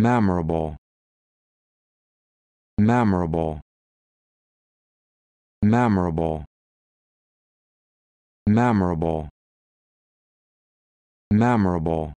memorable memorable memorable memorable memorable